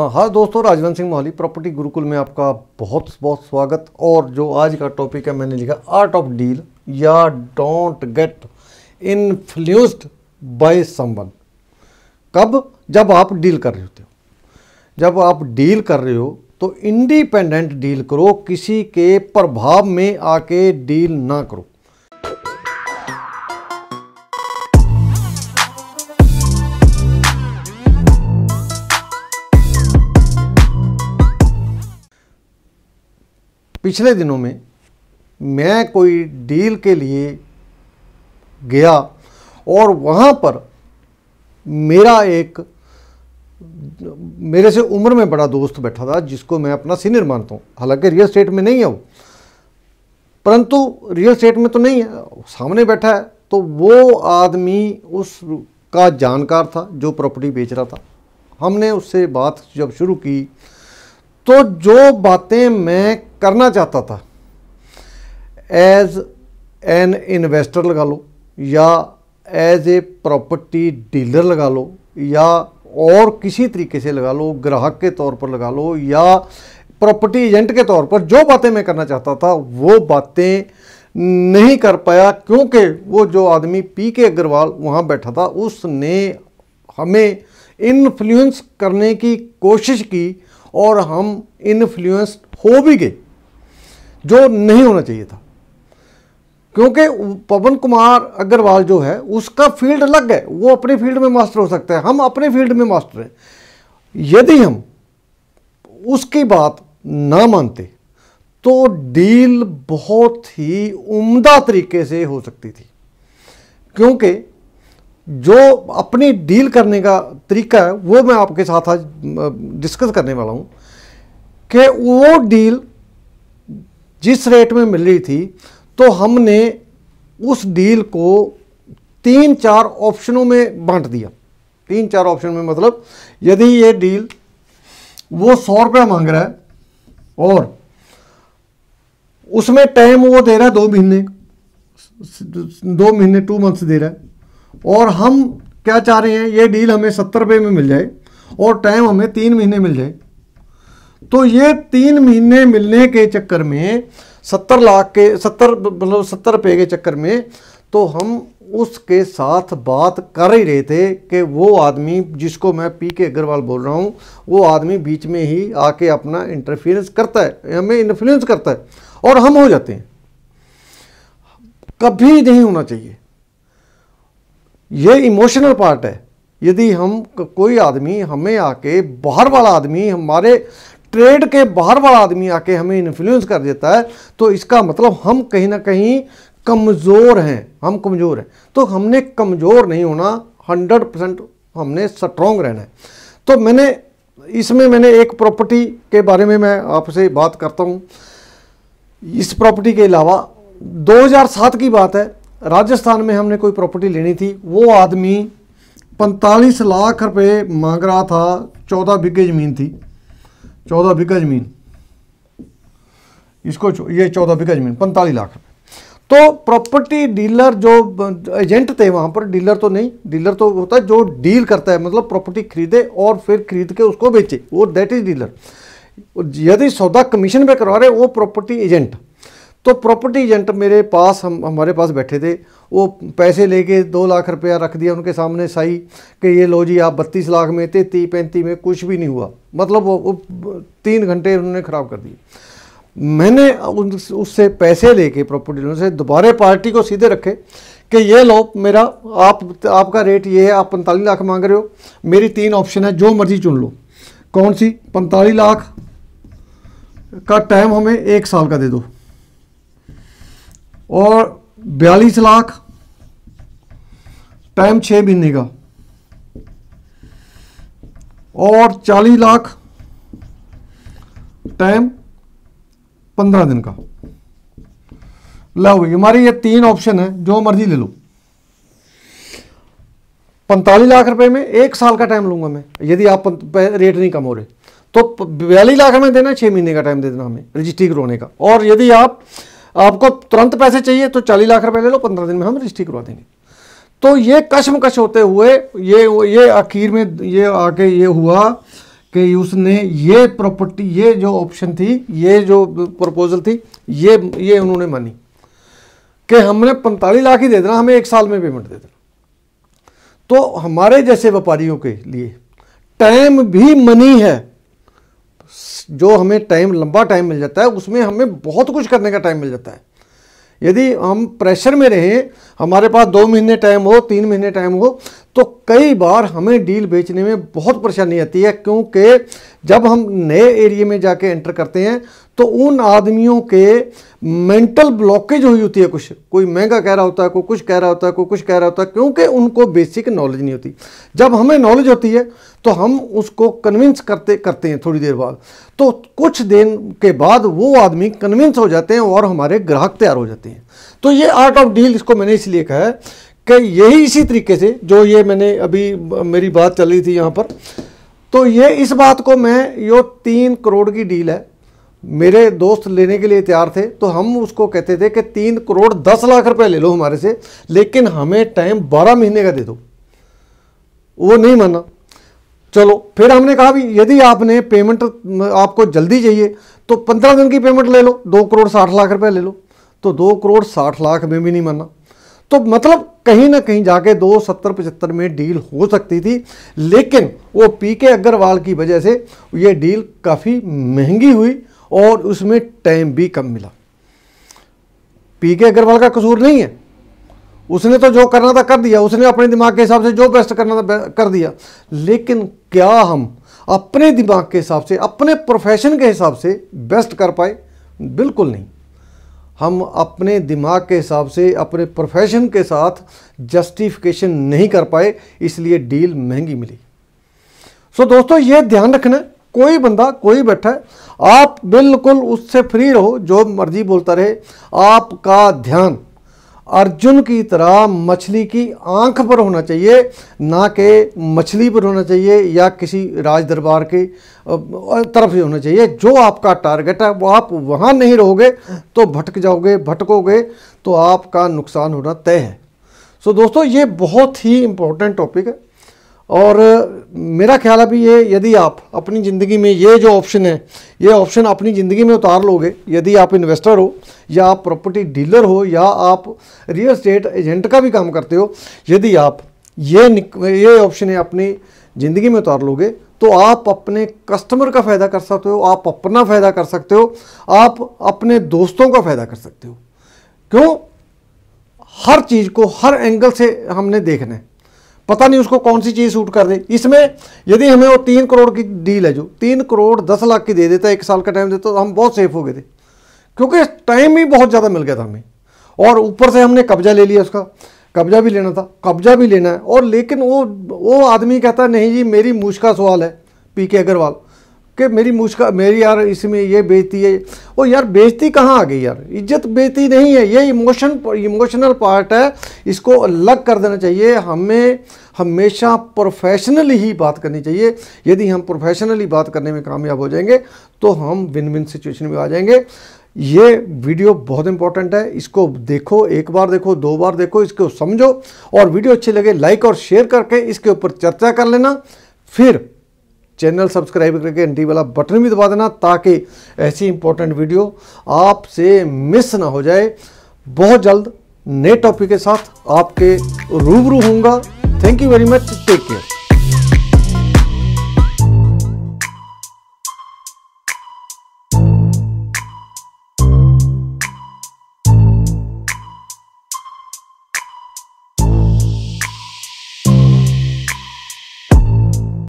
हाँ, हाँ दोस्तों राजवंत सिंह मोहाली प्रॉपर्टी गुरुकुल में आपका बहुत बहुत स्वागत और जो आज का टॉपिक है मैंने लिखा आर्ट ऑफ डील या don't get influenced by someone कब जब आप डील कर रहे होते हो जब आप डील कर रहे हो तो इंडिपेंडेंट डील करो किसी के प्रभाव में आके डील ना करो पिछले दिनों में मैं कोई डील के लिए गया और वहाँ पर मेरा एक मेरे से उम्र में बड़ा दोस्त बैठा था जिसको मैं अपना सीनियर मानता हूँ हालांकि रियल स्टेट में नहीं है वो परंतु रियल स्टेट में तो नहीं है सामने बैठा है तो वो आदमी उस का जानकार था जो प्रॉपर्टी बेच रहा था हमने उससे बात जब शुरू की तो जो बातें मैं करना चाहता था एज एन इन्वेस्टर लगा लो या एज ए प्रॉपर्टी डीलर लगा लो या और किसी तरीके से लगा लो ग्राहक के तौर पर लगा लो या प्रॉपर्टी एजेंट के तौर पर जो बातें मैं करना चाहता था वो बातें नहीं कर पाया क्योंकि वो जो आदमी पी के अग्रवाल वहाँ बैठा था उसने हमें इन्फ्लुएंस करने की कोशिश की और हम इन्फ्लुएंस हो भी गए जो नहीं होना चाहिए था क्योंकि पवन कुमार अग्रवाल जो है उसका फील्ड अलग है वो अपने फील्ड में मास्टर हो सकता है हम अपने फील्ड में मास्टर हैं यदि हम उसकी बात ना मानते तो डील बहुत ही उम्दा तरीके से हो सकती थी क्योंकि जो अपनी डील करने का तरीका है वो मैं आपके साथ आज डिस्कस करने वाला हूँ कि वो डील जिस रेट में मिल रही थी तो हमने उस डील को तीन चार ऑप्शनों में बांट दिया तीन चार ऑप्शन में मतलब यदि ये डील वो सौ रुपया मांग रहा है और उसमें टाइम वो दे रहा है दो महीने दो महीने टू मंथ्स दे रहा है और हम क्या चाह रहे हैं ये डील हमें सत्तर रुपये में मिल जाए और टाइम हमें तीन महीने मिल जाए तो ये तीन महीने मिलने के चक्कर में सत्तर लाख के सत्तर मतलब सत्तर रुपये के चक्कर में तो हम उसके साथ बात कर ही रहे थे कि वो आदमी जिसको मैं पी के अग्रवाल बोल रहा हूँ वो आदमी बीच में ही आके अपना इंटरफेरेंस करता है हमें इन्फ्लुएंस करता है और हम हो जाते हैं कभी नहीं होना चाहिए ये इमोशनल पार्ट है यदि हम कोई आदमी हमें आके बाहर वाला आदमी हमारे ट्रेड के बाहर वाला आदमी आके हमें इन्फ्लुएंस कर देता है तो इसका मतलब हम कहीं ना कहीं कमज़ोर हैं हम कमज़ोर हैं तो हमने कमज़ोर नहीं होना हंड्रेड परसेंट हमने स्ट्रॉन्ग रहना है तो मैंने इसमें मैंने एक प्रॉपर्टी के बारे में मैं आपसे बात करता हूँ इस प्रॉपर्टी के अलावा 2007 की बात है राजस्थान में हमने कोई प्रॉपर्टी लेनी थी वो आदमी पैंतालीस लाख रुपए मांग रहा था चौदह बिगे ज़मीन थी चौदह बीघा जमीन इसको ये चौदह बीघा जमीन पैंतालीस लाख रुपये तो प्रॉपर्टी डीलर जो एजेंट थे वहाँ पर डीलर तो नहीं डीलर तो होता है जो डील करता है मतलब प्रॉपर्टी खरीदे और फिर खरीद के उसको बेचे वो दैट इज डीलर यदि सौदा कमीशन पे करवा रहे वो प्रॉपर्टी एजेंट तो प्रॉपर्टी एजेंट मेरे पास हम हमारे पास बैठे थे वो पैसे लेके दो लाख रुपया रख दिया उनके सामने साई कि ये लो जी आप बत्तीस लाख में तेती पैंती में कुछ भी नहीं हुआ मतलब वो, वो तीन घंटे उन्होंने ख़राब कर दिए मैंने उससे पैसे लेके प्रॉपर्टी लोन से दोबारा पार्टी को सीधे रखे कि ये लो मेरा आप आपका रेट ये है आप पैंतालीस लाख मांग रहे हो मेरी तीन ऑप्शन है जो मर्ज़ी चुन लो कौन सी पैंतालीस लाख का टाइम हमें एक साल का दे दो और बयालीस लाख टाइम छः महीने का और चालीस लाख टाइम पंद्रह दिन का ला भाई हमारी ये तीन ऑप्शन है जो मर्जी ले लो पैंतालीस लाख रुपए में एक साल का टाइम लूंगा मैं यदि आप रेट नहीं कम हो रहे तो बयालीस लाख में देना छह महीने का टाइम दे देना हमें रजिस्ट्री करवाने का और यदि आप आपको तुरंत पैसे चाहिए तो चालीस लाख रुपए ले लो पंद्रह दिन में हम रजिस्ट्री करवा देंगे तो ये कशमकश होते हुए ये ये आखिर में ये आके ये हुआ कि उसने ये प्रॉपर्टी ये जो ऑप्शन थी ये जो प्रपोजल थी ये ये उन्होंने मानी कि हमने पैंतालीस लाख ही दे देना हमें एक साल में पेमेंट दे देना तो हमारे जैसे व्यापारियों के लिए टाइम भी मनी है जो हमें टाइम लंबा टाइम मिल जाता है उसमें हमें बहुत कुछ करने का टाइम मिल जाता है यदि हम प्रेशर में रहें हमारे पास दो महीने टाइम हो तीन महीने टाइम हो तो कई बार हमें डील बेचने में बहुत परेशानी आती है क्योंकि जब हम नए एरिए में जाके एंटर करते हैं तो उन आदमियों के मेंटल ब्लॉकेज हुई होती है कुछ कोई महंगा कह रहा होता है कोई कुछ कह रहा होता है कोई कुछ कह रहा होता है क्योंकि उनको बेसिक नॉलेज नहीं होती जब हमें नॉलेज होती है तो हम उसको कन्विंस करते करते हैं थोड़ी देर बाद तो कुछ दिन के बाद वो आदमी कन्विंस हो जाते हैं और हमारे ग्राहक तैयार हो जाते हैं तो ये आर्ट ऑफ डील इसको मैंने इसलिए कहा है कि यही इसी तरीके से जो ये मैंने अभी मेरी बात चल रही थी यहाँ पर तो ये इस बात को मैं यो तीन करोड़ की डील है मेरे दोस्त लेने के लिए तैयार थे तो हम उसको कहते थे कि तीन करोड़ दस लाख रुपए ले लो हमारे से लेकिन हमें टाइम बारह महीने का दे दो वो नहीं माना चलो फिर हमने कहा भी यदि आपने पेमेंट आपको जल्दी चाहिए तो पंद्रह दिन की पेमेंट ले लो दो करोड़ साठ लाख रुपए ले लो तो दो करोड़ साठ लाख में भी नहीं माना तो मतलब कहीं ना कहीं जाके दो सत्तर पचहत्तर में डील हो सकती थी लेकिन वो पी के अग्रवाल की वजह से ये डील काफ़ी महंगी हुई और उसमें टाइम भी कम मिला पी के अग्रवाल का कसूर नहीं है उसने तो जो करना था कर दिया उसने अपने दिमाग के हिसाब से जो बेस्ट करना था कर दिया लेकिन क्या हम अपने दिमाग के हिसाब से अपने प्रोफेशन के हिसाब से बेस्ट कर पाए बिल्कुल नहीं हम अपने दिमाग के हिसाब से अपने प्रोफेशन के साथ जस्टिफिकेशन नहीं कर पाए इसलिए डील महंगी मिली सो दोस्तों ये ध्यान रखना कोई बंदा कोई बैठा है आप बिल्कुल उससे फ्री रहो जो मर्जी बोलता रहे आपका ध्यान अर्जुन की तरह मछली की आंख पर होना चाहिए ना कि मछली पर होना चाहिए या किसी राज दरबार के तरफ ही होना चाहिए जो आपका टारगेट है वो आप वहाँ नहीं रहोगे तो भटक जाओगे भटकोगे तो आपका नुकसान होना तय है सो दोस्तों ये बहुत ही इम्पोर्टेंट टॉपिक है और मेरा ख्याल है भी ये यदि आप अपनी ज़िंदगी में ये जो ऑप्शन है ये ऑप्शन अपनी ज़िंदगी में उतार लोगे यदि आप इन्वेस्टर हो या आप प्रॉपर्टी डीलर हो या आप रियल स्टेट एजेंट का भी काम करते हो यदि आप ये ये ऑप्शन है अपनी ज़िंदगी में उतार लोगे तो आप अपने कस्टमर का फ़ायदा कर सकते हो आप अपना फ़ायदा कर सकते हो आप अपने दोस्तों का फ़ायदा कर सकते हो क्यों हर चीज़ को हर एंगल से हमने देखना है पता नहीं उसको कौन सी चीज़ सूट कर दे इसमें यदि हमें वो तीन करोड़ की डील है जो तीन करोड़ दस लाख की दे देता है एक साल का टाइम देता तो हम बहुत सेफ हो गए थे क्योंकि टाइम भी बहुत ज़्यादा मिल गया था हमें और ऊपर से हमने कब्जा ले लिया उसका कब्जा भी लेना था कब्जा भी लेना है और लेकिन वो वो आदमी कहता नहीं जी मेरी मूछ का सवाल है पी के अग्रवाल कि मेरी मुश्का मेरी यार इसमें ये बेचती है वो यार बेचती कहाँ आ गई यार इज्जत बेचती नहीं है ये इमोशन इमोशनल पार्ट है इसको अलग कर देना चाहिए हमें हमेशा प्रोफेशनल ही बात करनी चाहिए यदि हम प्रोफेशनली बात करने में कामयाब हो जाएंगे तो हम विन विन सिचुएशन में आ जाएंगे ये वीडियो बहुत इंपॉर्टेंट है इसको देखो एक बार देखो दो बार देखो इसको समझो और वीडियो अच्छी लगे लाइक और शेयर करके इसके ऊपर चर्चा कर लेना फिर चैनल सब्सक्राइब करके घंटी वाला बटन भी दबा देना ताकि ऐसी इंपॉर्टेंट वीडियो आपसे मिस ना हो जाए बहुत जल्द नए टॉपिक के साथ आपके रूबरू होऊंगा Thank you very much. Take care.